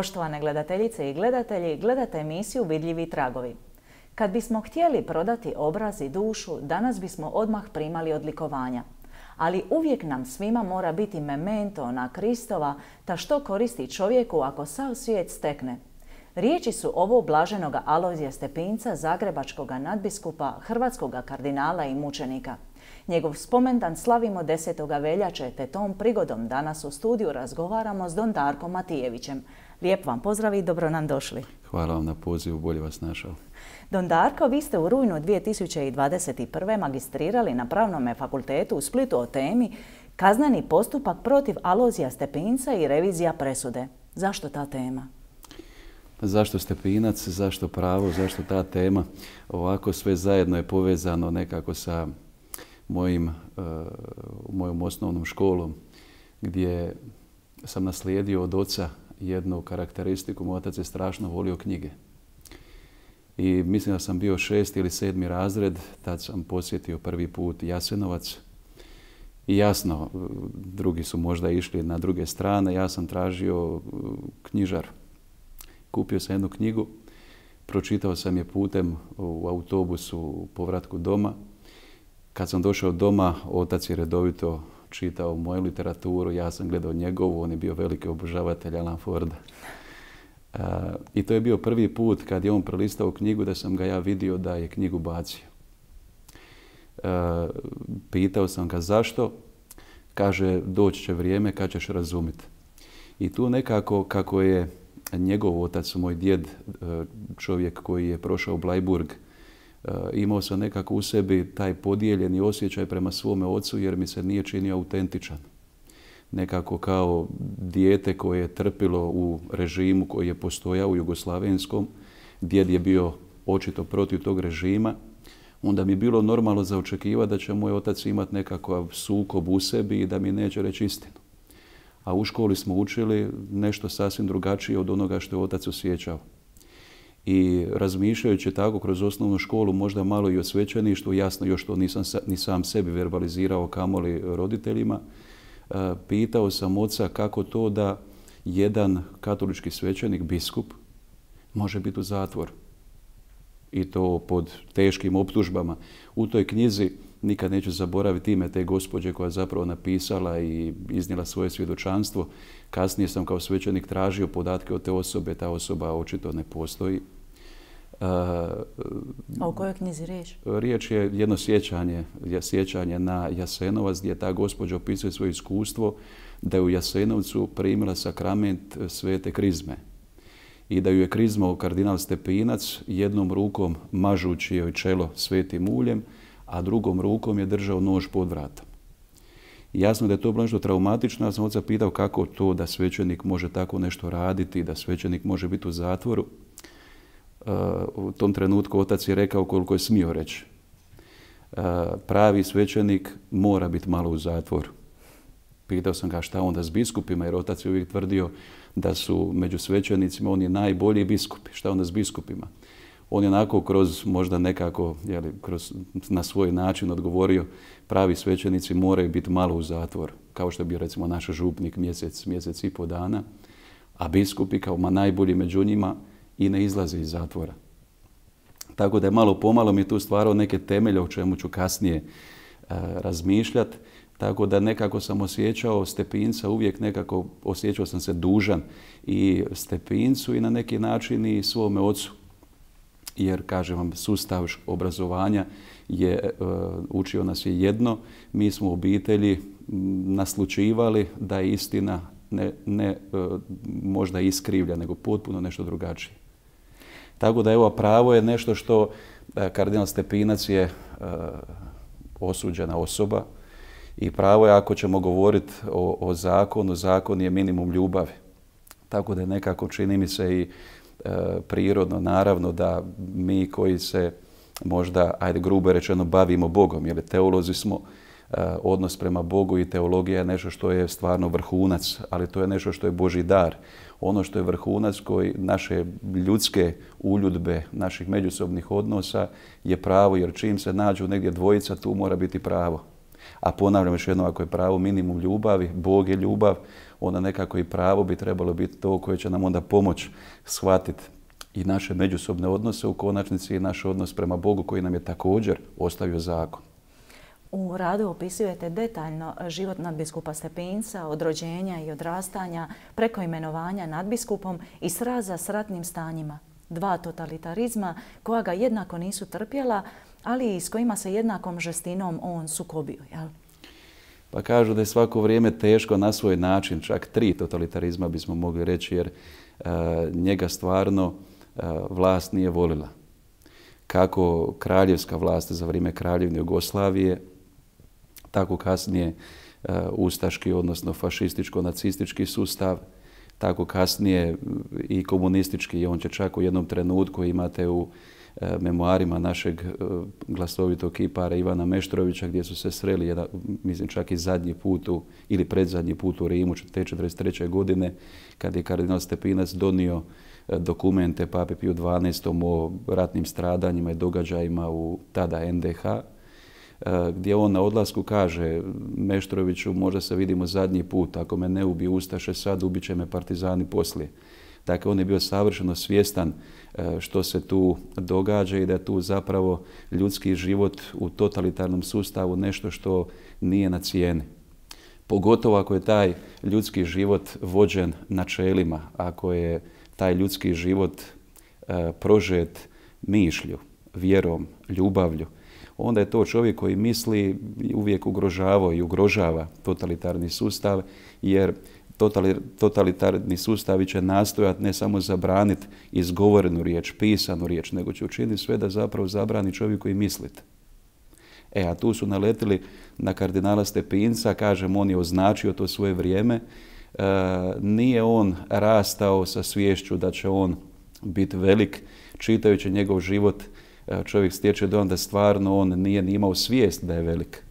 Poštovane gledateljice i gledatelji, gledate emisiju Vidljivi tragovi. Kad bismo htjeli prodati obraz i dušu, danas bismo odmah primali odlikovanja. Ali uvijek nam svima mora biti memento na Kristova, ta što koristi čovjeku ako sav svijet stekne. Riječi su ovo blaženoga Alojzija Stepinca, Zagrebačkog nadbiskupa, hrvatskoga kardinala i mučenika. Njegov spomendan slavimo 10. veljače, te tom prigodom danas u studiju razgovaramo s Don Darkom Matijevićem, Lijep vam pozdrav i dobro nam došli. Hvala vam na pozivu, bolje vas našao. Don Darko, vi ste u rujnu 2021. magistrirali na Pravnom fakultetu u Splitu o temi kazneni postupak protiv Alozija Stepinca i revizija presude. Zašto ta tema? Pa zašto Stepinac, zašto pravo, zašto ta tema? Ovako sve zajedno je povezano nekako sa mojim, e, mojom osnovnom školom gdje sam naslijedio od oca jednu karakteristiku, moj otac je strašno volio knjige. I mislim da sam bio šest ili sedmi razred, tad sam posjetio prvi put Jasenovac. I jasno, drugi su možda išli na druge strane, ja sam tražio uh, knjižar. Kupio sam jednu knjigu, pročitao sam je putem u autobusu u povratku doma. Kad sam došao doma, otac je redovito čitao moju literaturu, ja sam gledao njegovu, on je bio veliki obožavatelj Alan Forda. E, I to je bio prvi put kad je on prelistao knjigu da sam ga ja vidio da je knjigu bacio. E, pitao sam ga zašto, kaže doći će vrijeme kad ćeš razumjeti. I tu nekako kako je njegov otac, moj djed, e, čovjek koji je prošao Blajburg, Eh, imao sam nekako u sebi taj podijeljeni osjećaj prema svome ocu jer mi se nije činio autentičan. Nekako kao dijete koje je trpilo u režimu koji je postojao u Jugoslavenskom, djed je bio očito protiv tog režima, onda mi je bilo normalno za da će moj otac imati nekakav sukob u sebi i da mi neće reći istinu. A u školi smo učili nešto sasvim drugačije od onoga što je otac osjećao i razmišljajući tako kroz osnovnu školu, možda malo i o svećeništvu, jasno još to nisam ni sam sebi verbalizirao kamoli roditeljima, e, pitao sam oca kako to da jedan katolički svećenik, biskup, može biti u zatvor. I to pod teškim optužbama. U toj knjizi nikad neću zaboraviti ime te gospođe koja je zapravo napisala i iznijela svoje svjedočanstvo. Kasnije sam kao svećenik tražio podatke od te osobe. Ta osoba očito ne postoji. A o kojoj knjizi riječ? Riječ je jedno sjećanje, sjećanje na Jasenovac gdje ta gospođa opisuje svoje iskustvo da je u Jasenovcu primila sakrament svete krizme i da ju je krizmao kardinal Stepinac jednom rukom mažući joj čelo svetim uljem, a drugom rukom je držao nož pod vratom. Jasno da je to bilo nešto traumatično, ja sam oca pitao kako to da svećenik može tako nešto raditi, da svećenik može biti u zatvoru u tom trenutku otac je rekao koliko je smio reći. E, pravi svećenik mora biti malo u zatvoru. Pitao sam ga šta onda s biskupima, jer otac je uvijek tvrdio da su među svećenicima oni najbolji biskupi. Šta onda s biskupima? On je onako kroz možda nekako, jeli, kroz, na svoj način odgovorio, pravi svećenici moraju biti malo u zatvor, kao što je bio recimo naš župnik mjesec, mjesec i po dana, a biskupi kao ma najbolji među njima i ne izlazi iz zatvora. Tako da je malo pomalo mi tu stvarao neke temelje o čemu ću kasnije e, razmišljati. Tako da nekako sam osjećao Stepinca, uvijek nekako osjećao sam se dužan i Stepincu i na neki način i svome ocu. Jer, kažem vam, sustav obrazovanja je e, učio nas je jedno. Mi smo obitelji naslučivali da je istina ne, ne e, možda iskrivlja, nego potpuno nešto drugačije. Tako da evo pravo je nešto što e, kardinal Stepinac je e, osuđena osoba i pravo je ako ćemo govoriti o, zakonu, zakon je minimum ljubavi. Tako da nekako čini mi se i e, prirodno, naravno da mi koji se možda, ajde grubo rečeno, bavimo Bogom, jer teolozi smo, Eh, odnos prema Bogu i teologija je nešto što je stvarno vrhunac, ali to je nešto što je Boži dar. Ono što je vrhunac koji naše ljudske uljudbe, naših međusobnih odnosa je pravo, jer čim se nađu negdje dvojica, tu mora biti pravo. A ponavljam još jednom, ako je pravo minimum ljubavi, Bog je ljubav, onda nekako i pravo bi trebalo biti to koje će nam onda pomoć shvatiti i naše međusobne odnose u konačnici i naš odnos prema Bogu koji nam je također ostavio zakon. U radu opisujete detaljno život nadbiskupa Stepinca od rođenja i odrastanja preko imenovanja nadbiskupom i sraza s ratnim stanjima. Dva totalitarizma koja ga jednako nisu trpjela, ali i s kojima se jednakom žestinom on sukobio. Jel? Pa kažu da je svako vrijeme teško na svoj način, čak tri totalitarizma bismo mogli reći jer e, njega stvarno e, vlast nije volila kako kraljevska vlast za vrijeme kraljevne Jugoslavije, tako kasnije e, ustaški, odnosno fašističko-nacistički sustav, tako kasnije i komunistički. i On će čak u jednom trenutku imate u e, memoarima našeg e, glasovitog kipara Ivana Meštrovića gdje su se sreli, jedan, mislim čak i zadnji put u, ili predzadnji put u Rimu te 43. godine kad je kardinal Stepinac donio dokumente Pape Piju 12. o ratnim stradanjima i događajima u tada NDH E, gdje on na odlasku kaže Meštroviću možda se vidimo zadnji put, ako me ne ubi Ustaše sad, ubit će me partizani poslije. Dakle, on je bio savršeno svjestan e, što se tu događa i da je tu zapravo ljudski život u totalitarnom sustavu nešto što nije na cijeni. Pogotovo ako je taj ljudski život vođen načelima, ako je taj ljudski život e, prožet mišlju, vjerom, ljubavlju, onda je to čovjek koji misli uvijek ugrožavao i ugrožava totalitarni sustav, jer totalitarni sustavi će nastojati ne samo zabraniti izgovorenu riječ, pisanu riječ, nego će učiniti sve da zapravo zabrani čovjeku i misliti. E, a tu su naletili na kardinala Stepinca, kažem, on je označio to svoje vrijeme, e, nije on rastao sa sviješću da će on biti velik, čitajući njegov život E, čovjek stječe dojam da stvarno on nije ni imao svijest da je velik.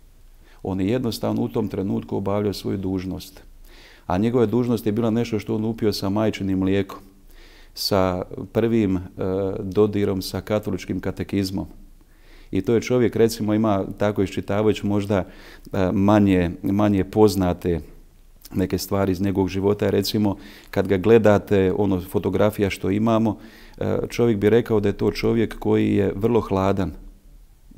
On je jednostavno u tom trenutku obavljao svoju dužnost. A njegova dužnost je bila nešto što on upio sa majčinim mlijekom, sa prvim e, dodirom sa katoličkim katekizmom. I to je čovjek, recimo, ima tako iščitavajući možda e, manje, manje poznate neke stvari iz njegovog života. Recimo, kad ga gledate, ono fotografija što imamo, e, čovjek bi rekao da je to čovjek koji je vrlo hladan,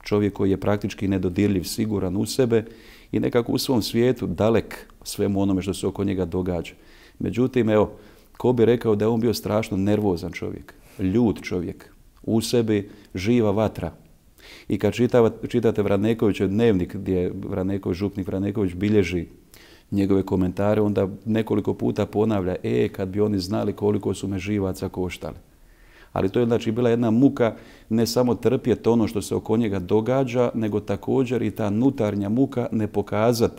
čovjek koji je praktički nedodirljiv, siguran u sebe i nekako u svom svijetu dalek svemu onome što se oko njega događa. Međutim, evo, ko bi rekao da je on bio strašno nervozan čovjek, ljud čovjek, u sebi živa vatra. I kad čitate Vranekovićev dnevnik, gdje Vraneković, župnik Vraneković bilježi njegove komentare, onda nekoliko puta ponavlja, e, kad bi oni znali koliko su me živaca koštali. Ali to je znači bila jedna muka ne samo trpjeti ono što se oko njega događa, nego također i ta nutarnja muka ne pokazat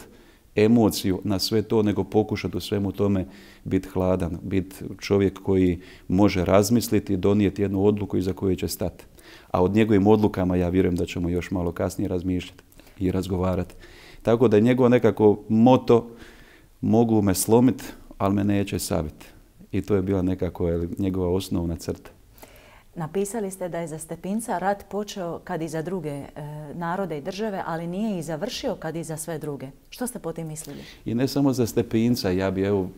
emociju na sve to, nego pokušati u svemu tome biti hladan, biti čovjek koji može razmisliti i donijeti jednu odluku iza koje će stati. A od njegovim odlukama ja vjerujem da ćemo još malo kasnije razmišljati i razgovarati. Tako da je njegovo nekako moto mogu me slomit ali me neće saviti. I to je bila nekako njegova osnovna crta. Napisali ste da je za Stepinca rat počeo kad i za druge e, narode i države, ali nije i završio kad i za sve druge. Što ste po tim mislili? I ne samo za Stepinca. Ja bi evo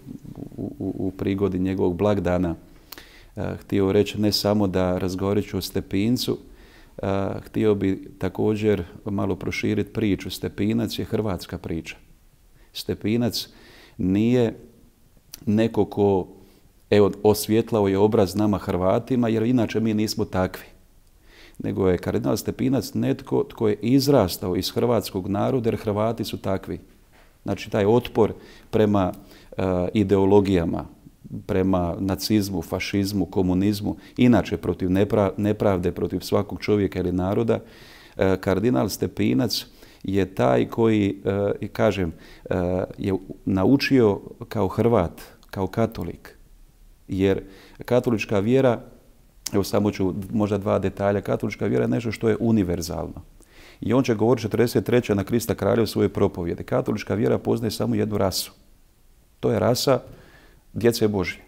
u, prigodi njegovog blagdana e, htio reći ne samo da razgovorit ću o Stepincu, htio bi također malo proširiti priču. Stepinac je hrvatska priča. Stepinac nije neko ko evo, osvjetlao je obraz nama Hrvatima, jer inače mi nismo takvi. Nego je kardinal Stepinac netko tko je izrastao iz hrvatskog naroda, jer Hrvati su takvi. Znači taj otpor prema ideologijama, prema nacizmu, fašizmu, komunizmu, inače protiv nepravde, protiv svakog čovjeka ili naroda, e, kardinal Stepinac je taj koji, e, kažem, e, je naučio kao Hrvat, kao katolik. Jer katolička vjera, evo samo ću možda dva detalja, katolička vjera je nešto što je univerzalno. I on će govoriti 43. na Krista kralja u svojoj propovjedi. Katolička vjera poznaje samo jednu rasu. To je rasa djece Božje.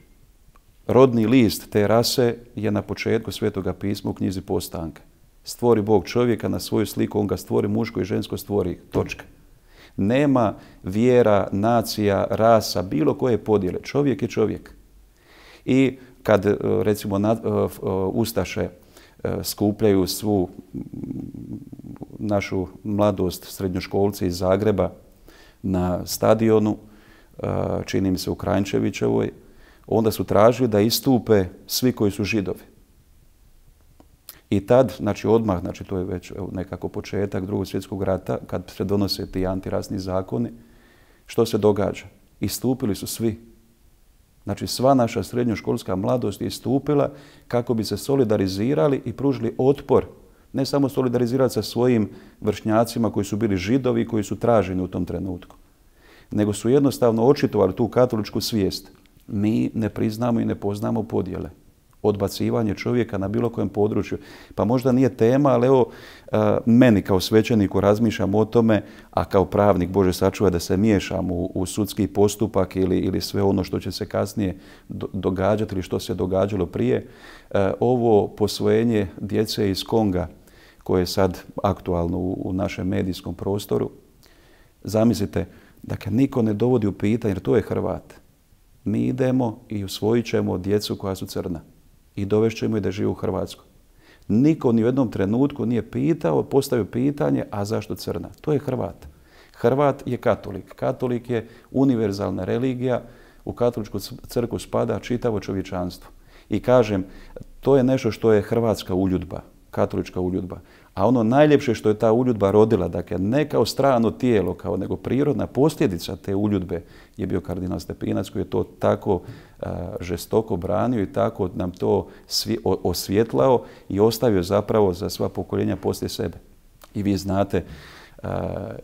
Rodni list te rase je na početku Svetoga pisma u knjizi Postanka. Stvori Bog čovjeka na svoju sliku, on ga stvori, muško i žensko stvori, točka. Nema vjera, nacija, rasa, bilo koje podjele. Čovjek je čovjek. I kad, e, recimo, e, e, Ustaše skupljaju svu našu mladost srednjoškolce iz Zagreba na stadionu, E, čini mi se u Kranjčevićevoj, onda su tražili da istupe svi koji su židovi. I tad, znači odmah, znači to je već nekako početak drugog svjetskog rata, kad se donose ti antirasni zakoni, što se događa? Istupili su svi. Znači sva naša srednjoškolska mladost je istupila kako bi se solidarizirali i pružili otpor. Ne samo solidarizirati sa svojim vršnjacima koji su bili židovi i koji su traženi u tom trenutku, nego su jednostavno očitovali tu katoličku svijest. Mi ne priznamo i ne poznamo podjele odbacivanje čovjeka na bilo kojem području. Pa možda nije tema, ali evo, e, meni kao svećeniku razmišljam o tome, a kao pravnik, Bože sačuva da se miješam u, sudski postupak ili, sve ono što će se kasnije događati ili što se događalo prije. E, ovo posvojenje djece iz Konga, koje je sad aktualno u našem medijskom prostoru, zamislite, Dakle, niko ne dovodi u pitanje, jer to je Hrvat. Mi idemo i usvojit ćemo djecu koja su crna i ćemo i da žive u Hrvatskoj. Niko ni u jednom trenutku nije pitao, postavio pitanje, a zašto crna? To je Hrvat. Hrvat je katolik. Katolik je univerzalna religija, u katoličku crku spada čitavo čovječanstvo. I kažem, to je nešto što je hrvatska uljudba, katolička uljudba. A ono najljepše što je ta uljudba rodila, dakle ne kao strano tijelo, kao nego prirodna posljedica te uljudbe je bio kardinal Stepinac koji je to tako žestoko branio i tako nam to svi, osvjetlao i ostavio zapravo za sva pokoljenja poslije sebe. I vi znate,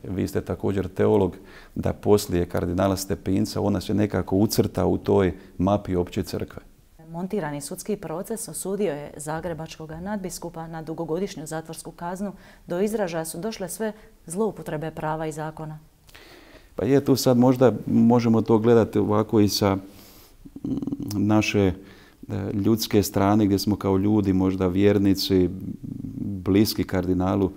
vi ste također teolog, da poslije kardinala Stepinca ona se nekako ucrta u toj mapi opće crkve montirani sudski proces osudio je zagrebačkog nadbiskupa na dugogodišnju zatvorsku kaznu. Do izražaja su došle sve zloupotrebe prava i zakona. Pa je tu sad možda možemo to gledati ovako i sa mm, naše e, ljudske strane gdje smo kao ljudi možda vjernici bliski kardinalu e,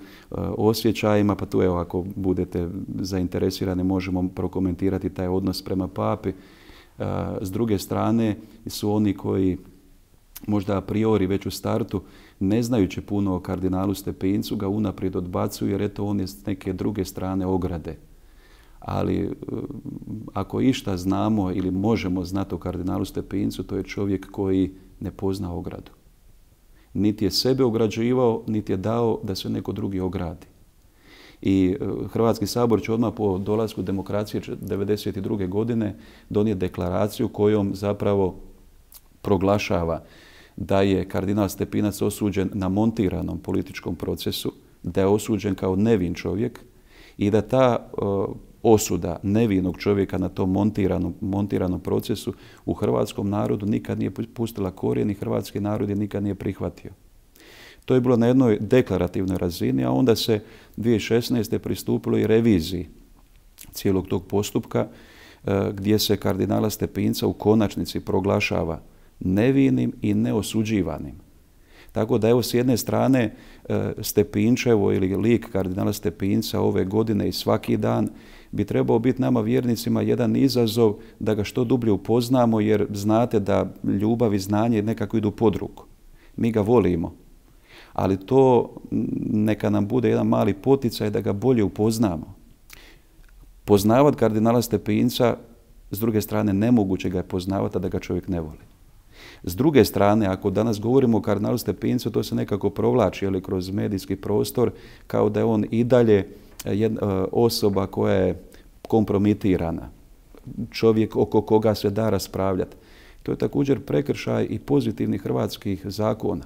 osjećajima pa tu evo ako budete zainteresirani možemo prokomentirati taj odnos prema papi s druge strane su oni koji možda a priori već u startu ne znajući puno o kardinalu Stepincu ga unaprijed odbacuju jer eto on je s neke druge strane ograde. Ali e, ako išta znamo ili možemo znati o kardinalu Stepincu, to je čovjek koji ne pozna ogradu. Niti je sebe ograđivao, niti je dao da se neko drugi ogradi. I e, Hrvatski sabor će odmah po dolasku demokracije 1992. godine donijeti deklaraciju kojom zapravo proglašava da je kardinal Stepinac osuđen na montiranom političkom procesu, da je osuđen kao nevin čovjek i da ta e, osuda nevinog čovjeka na tom montiranom, montiranom procesu u hrvatskom narodu nikad nije pustila korijen i hrvatski narod je nikad nije prihvatio. To je bilo na jednoj deklarativnoj razini, a onda se 2016. pristupilo i reviziji cijelog tog postupka e, gdje se kardinala Stepinca u konačnici proglašava nevinim i neosuđivanim. Tako da evo s jedne strane e, Stepinčevo ili lik kardinala Stepinca ove godine i svaki dan bi trebao biti nama vjernicima jedan izazov da ga što dublje upoznamo jer znate da ljubav i znanje nekako idu pod ruku. Mi ga volimo, ali to neka nam bude jedan mali poticaj da ga bolje upoznamo. Poznavat kardinala Stepinca, s druge strane, nemoguće ga je poznavati, a da ga čovjek ne voli. S druge strane, ako danas govorimo o kardinalu Stepincu, to se nekako provlači ili kroz medijski prostor kao da je on i dalje e, e, osoba koja je kompromitirana, čovjek oko koga se da raspravljati. To je također prekršaj i pozitivnih hrvatskih zakona.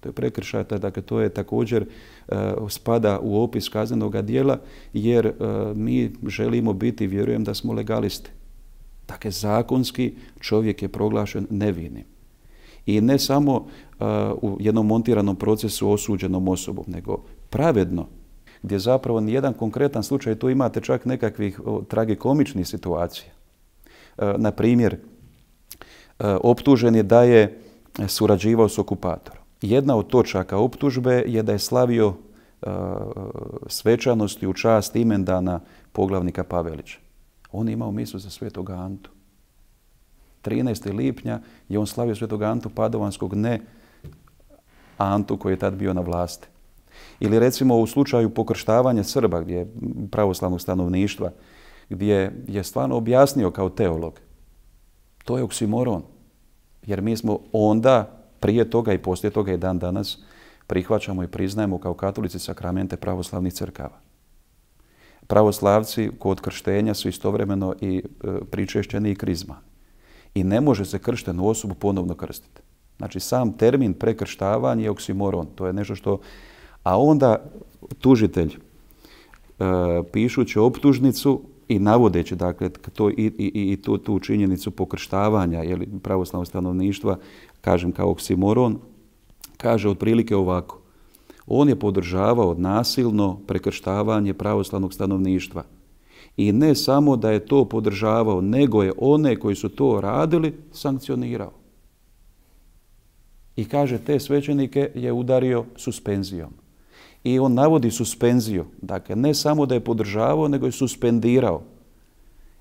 To je prekršaj, dakle to je također eh, spada u opis kaznenog dijela jer eh, mi želimo biti, vjerujem da smo legalisti. Dakle, zakonski čovjek je proglašen nevinim. I ne samo eh, u jednom montiranom procesu osuđenom osobom, nego pravedno, gdje zapravo nijedan konkretan slučaj, tu imate čak nekakvih tragikomičnih situacija. Na primjer, optužen je da je surađivao s okupatorom jedna od točaka optužbe je da je slavio e, svečanosti u čast imendana poglavnika Pavelića. On je imao misu za svetog Antu. 13. lipnja je on slavio svetog Antu Padovanskog, ne Antu koji je tad bio na vlasti. Ili recimo u slučaju pokrštavanja Srba, gdje je pravoslavnog stanovništva, gdje je stvarno objasnio kao teolog. To je oksimoron, jer mi smo onda prije toga i poslije toga i dan danas prihvaćamo i priznajemo kao katolici sakramente pravoslavnih crkava. Pravoslavci kod krštenja su istovremeno i e, pričešćeni i krizma. I ne može se krštenu osobu ponovno krstiti. Znači sam termin prekrštavanje je oksimoron. To je nešto što... A onda tužitelj e, pišući optužnicu i navodeći dakle to i, i, i tu, tu činjenicu pokrštavanja jeli, pravoslavnog stanovništva kažem kao oksimoron, kaže otprilike ovako. On je podržavao nasilno prekrštavanje pravoslavnog stanovništva. I ne samo da je to podržavao, nego je one koji su to radili sankcionirao. I kaže, te svećenike je udario suspenzijom. I on navodi suspenziju. Dakle, ne samo da je podržavao, nego je suspendirao.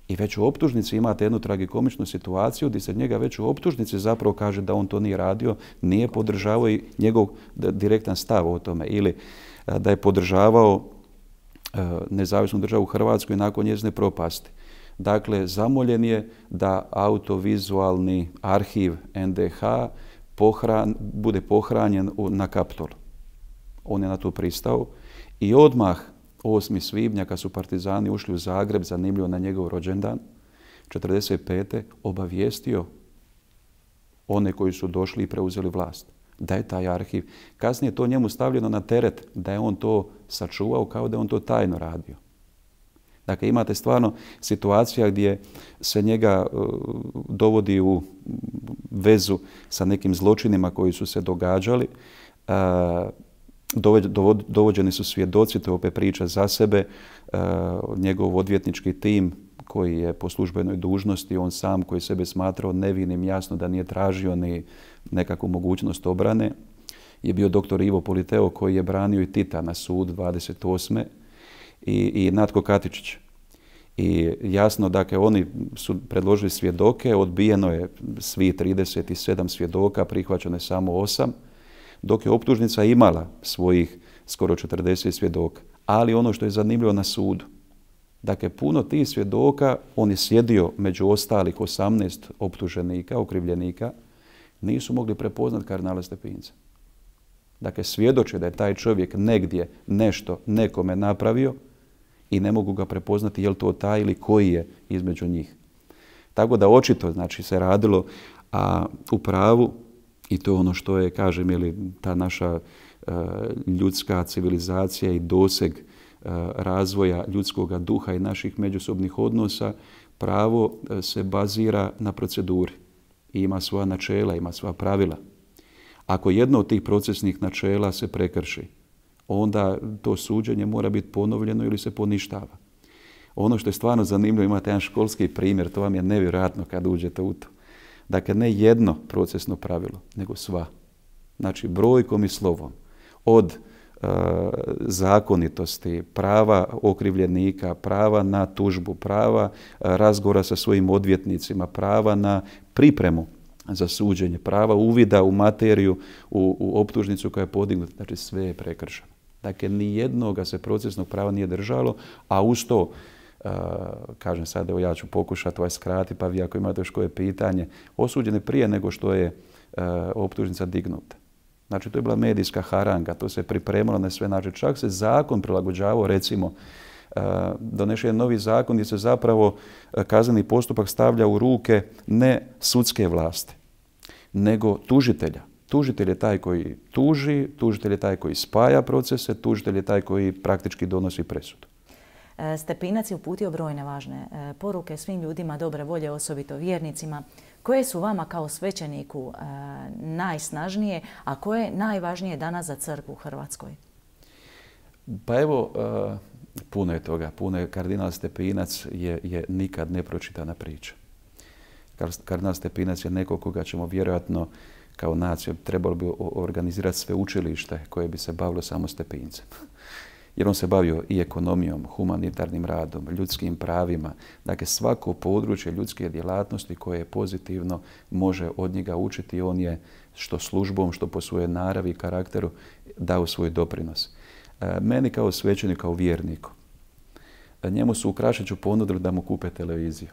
I već u optužnici imate jednu tragikomičnu situaciju gdje se njega već u optužnici zapravo kaže da on to nije radio, nije podržavao i njegov direktan stav o tome. Ili da je podržavao e, nezavisnu državu Hrvatsku i nakon njezine propasti. Dakle, zamoljen je da autovizualni arhiv NDH bude pohranjen na Kaptol. On je na to pristao i odmah 8. svibnja kad su partizani ušli u Zagreb, zanimljivo na njegov rođendan, 45. obavijestio one koji su došli i preuzeli vlast da je taj arhiv. Kasnije je to njemu stavljeno na teret da je on to sačuvao kao da je on to tajno radio. Dakle, imate stvarno situacija gdje se njega e, dovodi u vezu sa nekim zločinima koji su se događali dovođeni su svjedoci, to je opet priča za sebe, e, njegov odvjetnički tim koji je po službenoj dužnosti, on sam koji sebe smatrao nevinim, jasno da nije tražio ni nekakvu mogućnost obrane, je bio doktor Ivo Politeo koji je branio i Tita na sud 28. i, i Natko Katičić. I jasno, dakle, oni su predložili svjedoke, odbijeno je svi 37 svjedoka, prihvaćeno je samo 8 dok je optužnica imala svojih skoro 40 svjedoka. Ali ono što je zanimljivo na sudu, dakle puno tih svjedoka, on je sjedio među ostalih 18 optuženika, okrivljenika, nisu mogli prepoznati kardinala Stepinca. Dakle, svjedoče da je taj čovjek negdje nešto nekome napravio i ne mogu ga prepoznati je li to taj ili koji je između njih. Tako da očito znači, se radilo a, u pravu i to je ono što je, kažem, ili ta naša e, ljudska civilizacija i doseg e, razvoja ljudskoga duha i naših međusobnih odnosa, pravo e, se bazira na proceduri i ima svoja načela, ima svoja pravila. Ako jedno od tih procesnih načela se prekrši, onda to suđenje mora biti ponovljeno ili se poništava. Ono što je stvarno zanimljivo, imate jedan školski primjer, to vam je nevjerojatno kad uđete u to. Dakle, ne jedno procesno pravilo, nego sva. Znači, brojkom i slovom. Od e, zakonitosti, prava okrivljenika, prava na tužbu, prava e, razgovora sa svojim odvjetnicima, prava na pripremu za suđenje, prava uvida u materiju, u, u optužnicu koja je podignuta. Znači, sve je prekršeno. Dakle, ni jednoga se procesnog prava nije držalo, a uz to Eh, kažem sad, evo ja ću pokušati ovaj skrati, pa vi ako imate još koje pitanje, osuđene prije nego što je eh, optužnica dignuta. Znači, to je bila medijska haranga, to se pripremalo na sve načine. Čak se zakon prilagođavao, recimo, eh, donesen je novi zakon gdje se zapravo kazneni postupak stavlja u ruke ne sudske vlasti, nego tužitelja. Tužitelj je taj koji tuži, tužitelj je taj koji spaja procese, tužitelj je taj koji praktički donosi presudu. E, Stepinac je uputio brojne važne e, poruke svim ljudima dobre volje, osobito vjernicima. Koje su vama kao svećeniku e, najsnažnije, a koje najvažnije danas za crkvu u Hrvatskoj? Pa evo, puno je toga. Puno je. Kardinal Stepinac je, je nikad nepročitana priča. Kardinal Stepinac je neko koga ćemo vjerojatno kao nacija trebalo bi organizirati sve učilište koje bi se bavilo samo Stepincem jer on se bavio i ekonomijom, humanitarnim radom, ljudskim pravima. Dakle, svako područje ljudske djelatnosti koje je pozitivno može od njega učiti. On je što službom, što po svojoj naravi i karakteru dao svoj doprinos. E, meni kao svećenju, kao vjerniku, njemu su u Krašiću ponudili da mu kupe televiziju.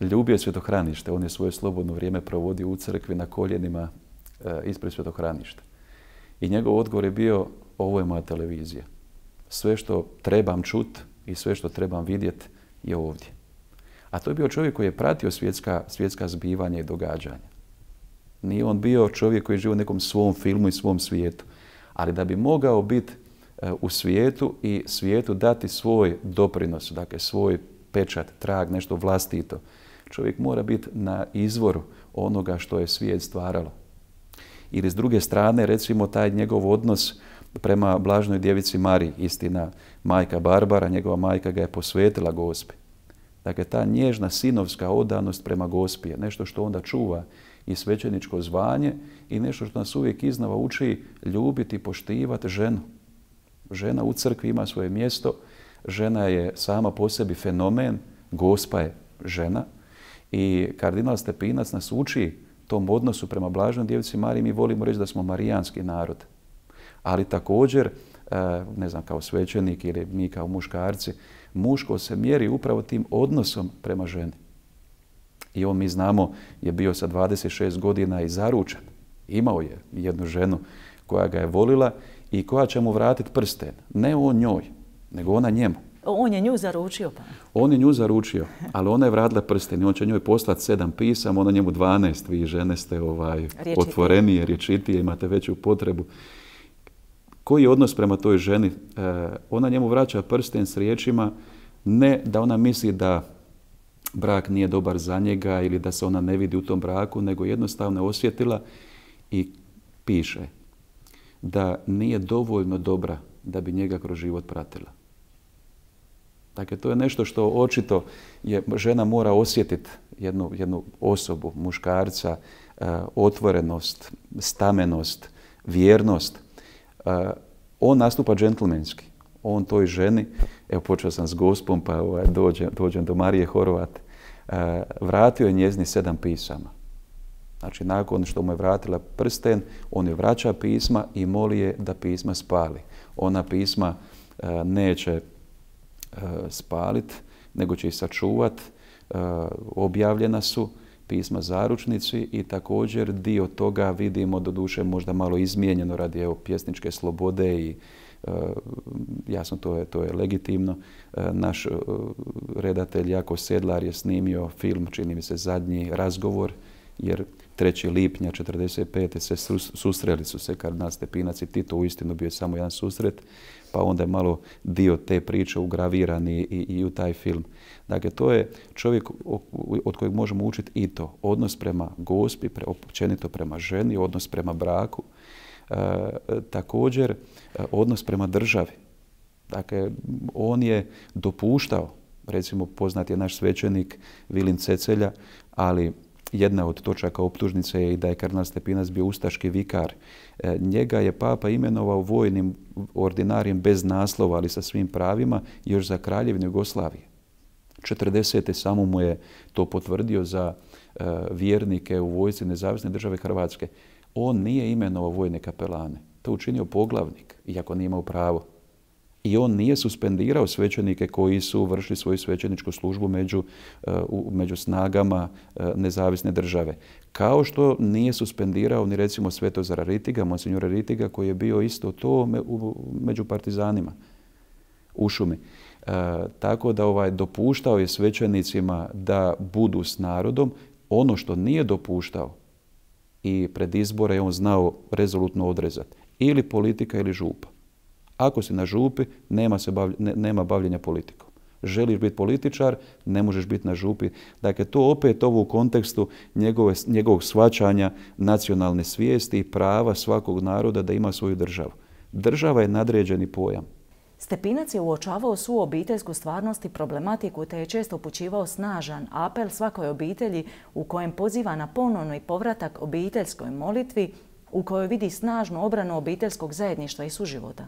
Ljubio je svjetohranište, on je svoje slobodno vrijeme provodio u crkvi na koljenima e, ispred svjetohraništa. I njegov odgovor je bio, ovo je moja televizija. Sve što trebam čut i sve što trebam vidjet je ovdje. A to je bio čovjek koji je pratio svjetska, svjetska zbivanja i događanja. Nije on bio čovjek koji je u nekom svom filmu i svom svijetu. Ali da bi mogao biti e, u svijetu i svijetu dati svoj doprinos, dakle svoj pečat, trag, nešto vlastito. Čovjek mora biti na izvoru onoga što je svijet stvaralo. Ili s druge strane, recimo, taj njegov odnos prema blažnoj djevici Mari, istina majka Barbara, njegova majka ga je posvetila gospi. Dakle, ta nježna sinovska odanost prema gospi je nešto što onda čuva i svećeničko zvanje i nešto što nas uvijek iznova uči ljubiti, poštivati ženu. Žena u crkvi ima svoje mjesto, žena je sama po sebi fenomen, gospa je žena i kardinal Stepinac nas uči tom odnosu prema Blažnoj djevici Mariji, mi volimo reći da smo marijanski narod ali također, e, ne znam, kao svećenik ili mi kao muškarci, muško se mjeri upravo tim odnosom prema ženi. I on, mi znamo, je bio sa 26 godina i zaručen. Imao je jednu ženu koja ga je volila i koja će mu vratiti prsten. Ne on njoj, nego ona njemu. On je nju zaručio pa? On je nju zaručio, ali ona je vratila prsten i on će njoj poslati sedam pisama, ona njemu dvanaest. Vi žene ste ovaj, otvorenije, rječitije, imate veću potrebu. Koji je odnos prema toj ženi? E, ona njemu vraća prsten s riječima ne da ona misli da brak nije dobar za njega ili da se ona ne vidi u tom braku, nego jednostavno je osjetila i piše da nije dovoljno dobra da bi njega kroz život pratila. Dakle, to je nešto što očito je, žena mora osjetiti jednu, jednu osobu, muškarca, e, otvorenost, stamenost, vjernost, Eh, on nastupa džentlmenski. On toj ženi, evo počeo sam s gospom, pa ovaj, dođem, do Marije Horvat, eh, vratio je njezni sedam pisama. Znači, nakon što mu je vratila prsten, on joj vraća pisma i moli je da pisma spali. Ona pisma eh, neće spaliti, nego će ih sačuvati. objavljena su, pisma zaručnici i također dio toga vidimo doduše možda malo izmijenjeno radi evo, pjesničke slobode i e, jasno to je, to je legitimno. E, naš e, redatelj Jako Sedlar je snimio film, čini mi se zadnji razgovor jer 3. lipnja 1945. se susreli su se kardinal Stepinac i Tito, uistinu bio je samo jedan susret, pa onda je malo dio te priče ugraviran i, i, u taj film. Dakle, to je čovjek od kojeg možemo učiti i to. Odnos prema gospi, pre, općenito prema ženi, odnos prema braku, e, također e, odnos prema državi. Dakle, on je dopuštao, recimo poznat je naš svećenik Vilin Cecelja, ali jedna od točaka optužnice je i da je karnal Stepinac bio ustaški vikar. E, njega je papa imenovao vojnim ordinarijem bez naslova, ali sa svim pravima, još za kraljevinu Jugoslavije. 40. samo mu je to potvrdio za e, vjernike u vojci Nezavisne države Hrvatske. On nije imenovao vojne kapelane. To učinio poglavnik, iako nije imao pravo i on nije suspendirao svećenike koji su vršili svoju svećeničku službu među, e, među snagama e, nezavisne države. Kao što nije suspendirao ni recimo Svetozara Ritiga, Monsignora Ritiga koji je bio isto to među partizanima u šumi. E, tako da ovaj dopuštao je svećenicima da budu s narodom ono što nije dopuštao i pred izbore je on znao rezolutno odrezati. Ili politika ili župa. Ako si na župi, nema, se nema bavljenja politikom. Želiš biti političar, ne možeš biti na župi. Dakle, to opet ovo u kontekstu njegove, njegovog svačanja nacionalne svijesti i prava svakog naroda da ima svoju državu. Država je nadređeni pojam. Stepinac je uočavao svu obiteljsku stvarnost i problematiku te je često upućivao snažan apel svakoj obitelji u kojem poziva na ponovno i povratak obiteljskoj molitvi u kojoj vidi snažnu obranu obiteljskog zajedništva i suživota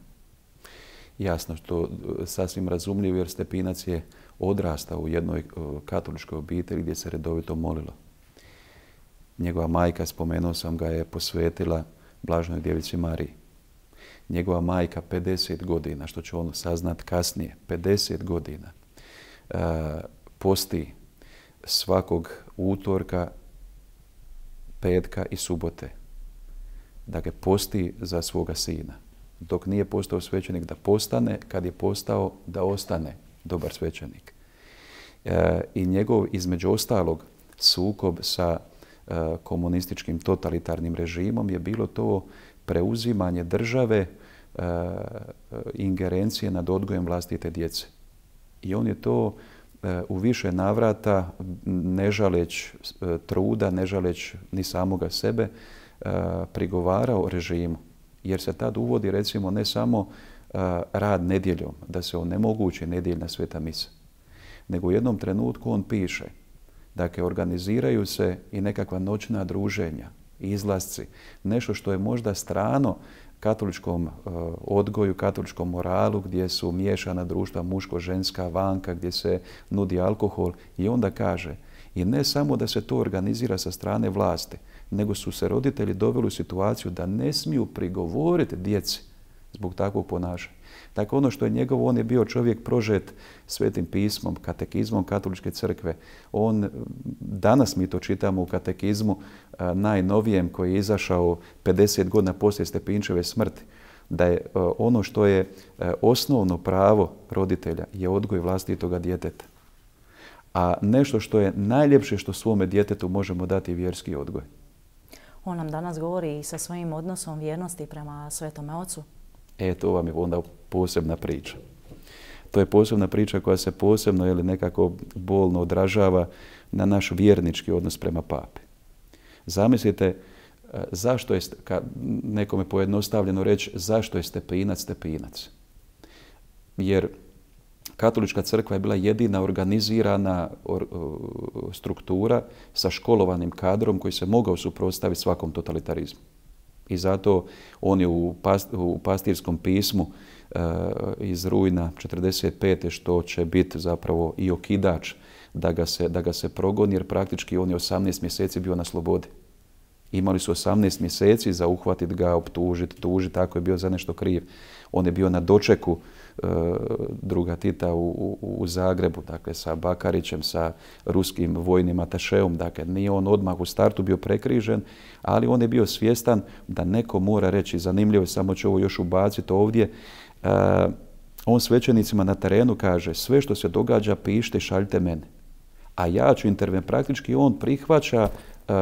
jasno što e, sasvim razumljivo jer Stepinac je odrastao u jednoj e, katoličkoj obitelji gdje se redovito molilo. Njegova majka, spomenuo sam ga, je posvetila Blažnoj djevici Mariji. Njegova majka 50 godina, što će on saznat kasnije, 50 godina, e, posti svakog utorka, petka i subote. Dakle, posti za svoga sina dok nije postao svećenik da postane, kad je postao da ostane dobar svećenik. E, I njegov, između ostalog, sukob sa e, komunističkim totalitarnim režimom je bilo to preuzimanje države e, ingerencije nad odgojem vlastite djece. I on je to e, u više navrata, nežaleć žaleć truda, nežaleć ni samoga sebe, prigovarao režimu jer se tad uvodi recimo ne samo e, rad nedjeljom, da se onemogući nedjeljna sveta misa, nego u jednom trenutku on piše, dakle organiziraju se i nekakva noćna druženja, izlasci, nešto što je možda strano katoličkom e, odgoju, katoličkom moralu gdje su miješana društva muško-ženska vanka, gdje se nudi alkohol i onda kaže i ne samo da se to organizira sa strane vlasti, nego su se roditelji doveli u situaciju da ne smiju prigovoriti djeci zbog takvog ponašanja. Dakle, ono što je njegov, on je bio čovjek prožet svetim pismom, katekizmom katoličke crkve. On, danas mi to čitamo u katekizmu e, najnovijem koji je izašao 50 godina poslije Stepinčeve smrti, da je e, ono što je e, osnovno pravo roditelja je odgoj vlastitoga djeteta. A nešto što je najljepše što svome djetetu možemo dati vjerski odgoj on nam danas govori i sa svojim odnosom vjernosti prema Svetome Ocu. E, to vam je onda posebna priča. To je posebna priča koja se posebno ili nekako bolno odražava na naš vjernički odnos prema pape. Zamislite e, zašto je, kad nekome pojednostavljeno reći, zašto je stepinac stepinac. Jer Katolička crkva je bila jedina organizirana struktura sa školovanim kadrom koji se mogao suprotstaviti svakom totalitarizmu. I zato on je u, pastirskom pismu e, iz rujna 45. što će biti zapravo i okidač da ga, se, progoni jer praktički on je 18 mjeseci bio na slobodi. Imali su 18 mjeseci za uhvatiti ga, optužiti, tužiti, ako je bio za nešto kriv. On je bio na dočeku E, druga Tita u, u Zagrebu, dakle sa Bakarićem, sa ruskim vojnim atašeom, dakle nije on odmah u startu bio prekrižen, ali on je bio svjestan da neko mora reći, zanimljivo je, samo ću ovo još ubaciti ovdje, e, on svećenicima na terenu kaže sve što se događa pišite i šaljite meni. A ja ću interven praktički on prihvaća e,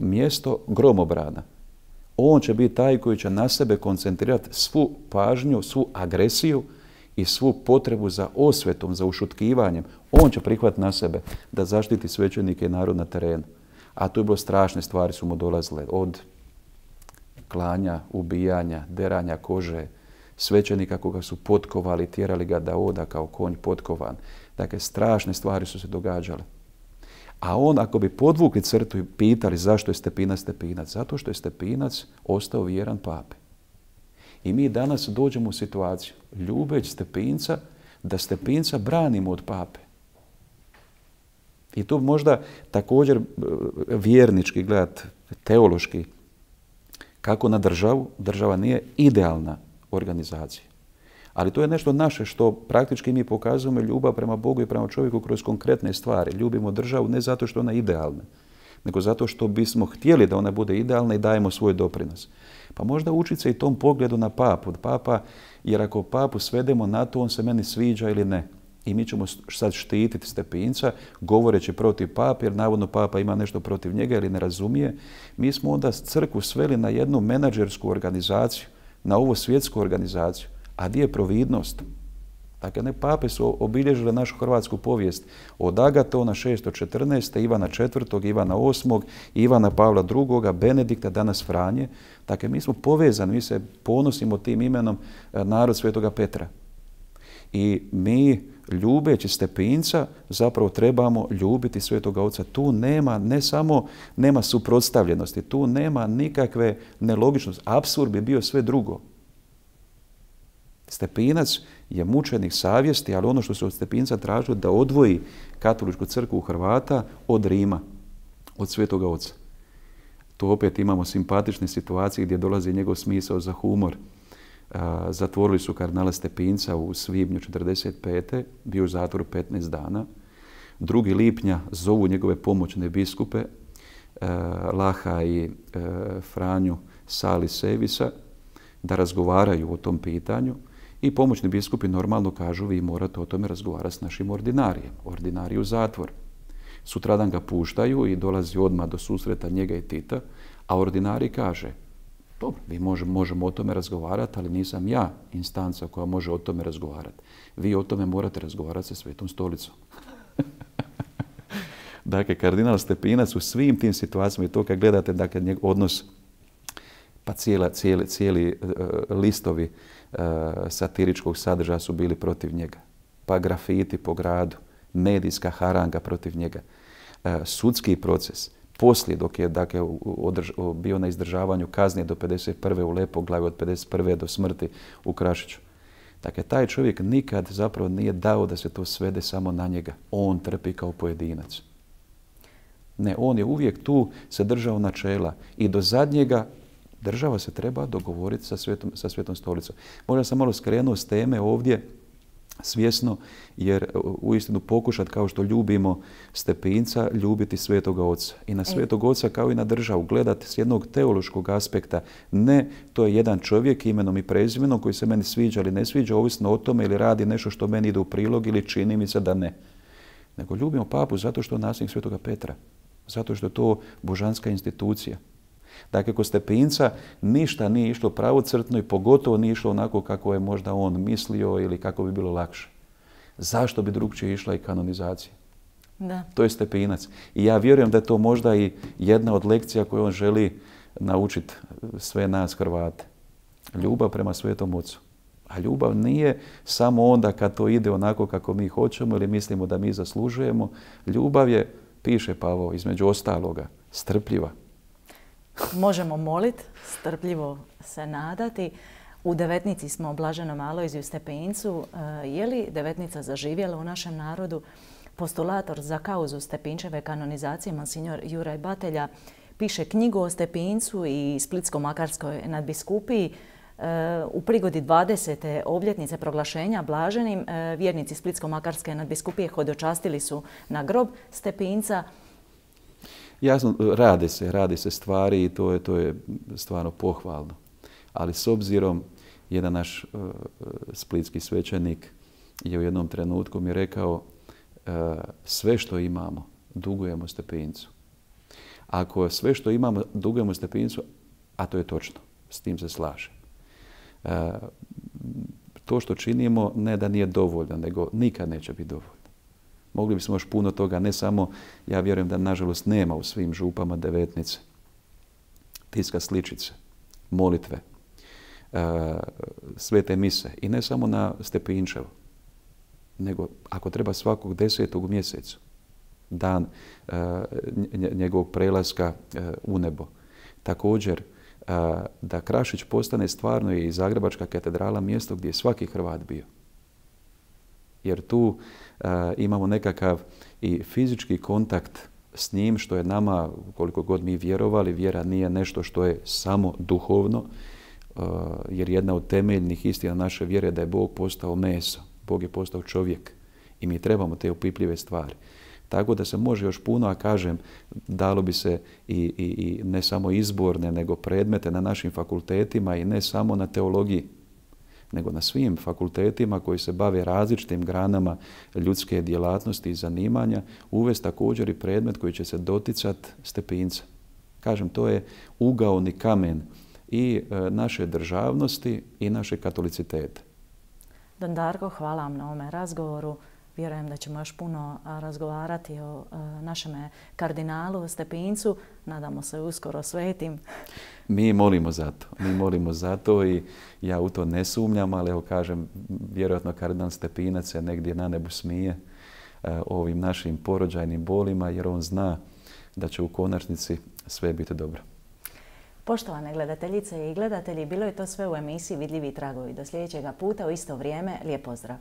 mjesto gromobrana. On će biti taj koji će na sebe koncentrirati svu pažnju, svu agresiju i svu potrebu za osvetom, za ušutkivanjem, on će prihvatiti na sebe da zaštiti svećenike i narod na terenu. A tu je bilo strašne stvari su mu dolazile od klanja, ubijanja, deranja kože, svećenika koga su potkovali, tjerali ga da oda kao konj potkovan. Dakle, strašne stvari su se događale. A on, ako bi podvukli crtu i pitali zašto je stepinac stepinac, zato što je stepinac ostao vjeran papi. I mi danas dođemo u situaciju, ljubeć stepinca, da stepinca branimo od pape. I to možda također e, vjernički gledat, teološki, kako na državu, država nije idealna organizacija. Ali to je nešto naše što praktički mi pokazujemo ljubav prema Bogu i prema čovjeku kroz konkretne stvari. Ljubimo državu ne zato što ona idealna, nego zato što bismo htjeli da ona bude idealna i dajemo svoj doprinos. Pa možda učit se i tom pogledu na papu. Papa, jer ako papu svedemo na to, on se meni sviđa ili ne. I mi ćemo sad štititi stepinca govoreći protiv pape, jer navodno papa ima nešto protiv njega ili ne razumije. Mi smo onda crkvu sveli na jednu menadžersku organizaciju, na ovu svjetsku organizaciju. A gdje je providnost? Dakle, ne pape su obilježile našu hrvatsku povijest od Agatona 614. Ivana IV. Ivana VIII. Ivana Pavla II. Benedikta, danas Franje. Dakle, mi smo povezani, mi se ponosimo tim imenom e, narod Svetoga Petra. I mi, ljubeći stepinca, zapravo trebamo ljubiti Svetoga Oca. Tu nema, ne samo, nema suprotstavljenosti, tu nema nikakve nelogičnosti. Absurd bi bio sve drugo. Stepinac je mučenik savjesti, ali ono što se od Stepinca tražilo da odvoji katoličku crkvu Hrvata od Rima, od Svetoga Oca. Tu opet imamo simpatične situacije gdje dolazi njegov smisao za humor. E, zatvorili su kardinala Stepinca u svibnju 45. bio u zatvoru 15 dana. 2. lipnja zovu njegove pomoćne biskupe e, Laha i e, Franju Sali Sevisa da razgovaraju o tom pitanju. I pomoćni biskupi normalno kažu vi morate o tome razgovarati s našim ordinarijem, ordinariju zatvor. Sutradan ga puštaju i dolazi odmah do susreta njega i Tita, a ordinari kaže dobro, vi možemo, o tome razgovarati, ali nisam ja instanca koja može o tome razgovarati. Vi o tome morate razgovarati sa Svetom stolicom. dakle, kardinal Stepinac u svim tim situacijama i to kad gledate, dakle, njegov odnos, pa cijela, cijeli, cijeli e, e, listovi Eh, satiričkog sadržaja su bili protiv njega. Pa grafiti po gradu, medijska haranga protiv njega, eh, sudski proces, poslije dok je dakle, održ, bio na izdržavanju kazne do 51. u glavi, od 51. do smrti u Krašiću. Dakle, taj čovjek nikad zapravo nije dao da se to svede samo na njega. On trpi kao pojedinac. Ne, on je uvijek tu se držao načela i do zadnjega Država se treba dogovoriti sa Svetom, sa stolicom. Možda sam malo skrenuo s teme ovdje svjesno, jer uistinu pokušati kao što ljubimo stepinca, ljubiti svetoga oca. I na e. svetog oca kao i na državu gledati s jednog teološkog aspekta. Ne, to je jedan čovjek imenom i prezimenom koji se meni sviđa ili ne sviđa, ovisno o tome ili radi nešto što meni ide u prilog ili čini mi se da ne. Nego ljubimo papu zato što je nasljednik svetoga Petra, zato što je to božanska institucija. Dakle, kod Stepinca ništa nije išlo pravocrtno i pogotovo nije išlo onako kako je možda on mislio ili kako bi bilo lakše. Zašto bi drugčije išla i kanonizacija? Da. To je Stepinac. I ja vjerujem da je to možda i jedna od lekcija koju on želi naučiti sve nas Hrvate. Ljubav prema Svetom Ocu. A ljubav nije samo onda kad to ide onako kako mi hoćemo ili mislimo da mi zaslužujemo. Ljubav je, piše Pavo, između ostaloga, strpljiva, možemo moliti, strpljivo se nadati. U devetnici smo o Blaženom Alojziju Stepincu. E, je li devetnica zaživjela u našem narodu? Postulator za kauzu Stepinčeve kanonizacije, monsignor Juraj Batelja, piše knjigu o Stepincu i Splitsko-Makarskoj nadbiskupiji. E, u prigodi 20. obljetnice proglašenja Blaženim, e, vjernici Splitsko-Makarske nadbiskupije hodočastili su na grob Stepinca. Jasno, e, rade se, rade se stvari i to je, to je stvarno pohvalno. Ali s obzirom, jedan naš e, e, splitski svećenik je u jednom trenutku mi rekao sve što imamo dugujemo stepincu. Ako sve što imamo dugujemo stepincu, a to je točno, s tim se slažem. to što činimo ne da nije dovoljno, nego nikad neće biti dovoljno. Mogli bismo još puno toga, ne samo, ja vjerujem da nažalost nema u svim župama devetnice, tiska sličice, molitve, e, svete mise i ne samo na Stepinčevu, nego ako treba svakog desetog mjesecu, dan e, njegovog prelaska e, u nebo. Također, da Krašić postane stvarno i Zagrebačka katedrala mjesto gdje je svaki Hrvat bio jer tu e, imamo nekakav i fizički kontakt s njim što je nama, koliko god mi vjerovali, vjera nije nešto što je samo duhovno, e, jer jedna od temeljnih istina naše vjere je da je Bog postao meso, Bog je postao čovjek i mi trebamo te upipljive stvari. Tako da se može još puno, a kažem, dalo bi se i, i, i ne samo izborne, nego predmete na našim fakultetima i ne samo na teologiji, nego na svim fakultetima koji se bave različitim granama ljudske djelatnosti i zanimanja, uvesti također i predmet koji će se doticati stepinca. Kažem, to je ugaoni kamen i e, naše državnosti i naše katolicitete. Don Darko, hvala vam na ovome razgovoru. Vjerujem da ćemo još puno razgovarati o našem e, kardinalu Stepincu, nadamo se uskoro svetim. Mi molimo za to, mi molimo za to i ja u to ne sumnjam, ali evo kažem, vjerojatno kardinal Stepinac se negdje na nebu smije e, ovim našim porođajnim bolima jer on zna da će u konačnici sve biti dobro. Poštovane gledateljice i gledatelji, bilo je to sve u emisiji Vidljivi tragovi. Do sljedećega puta u isto vrijeme. Lijep pozdrav!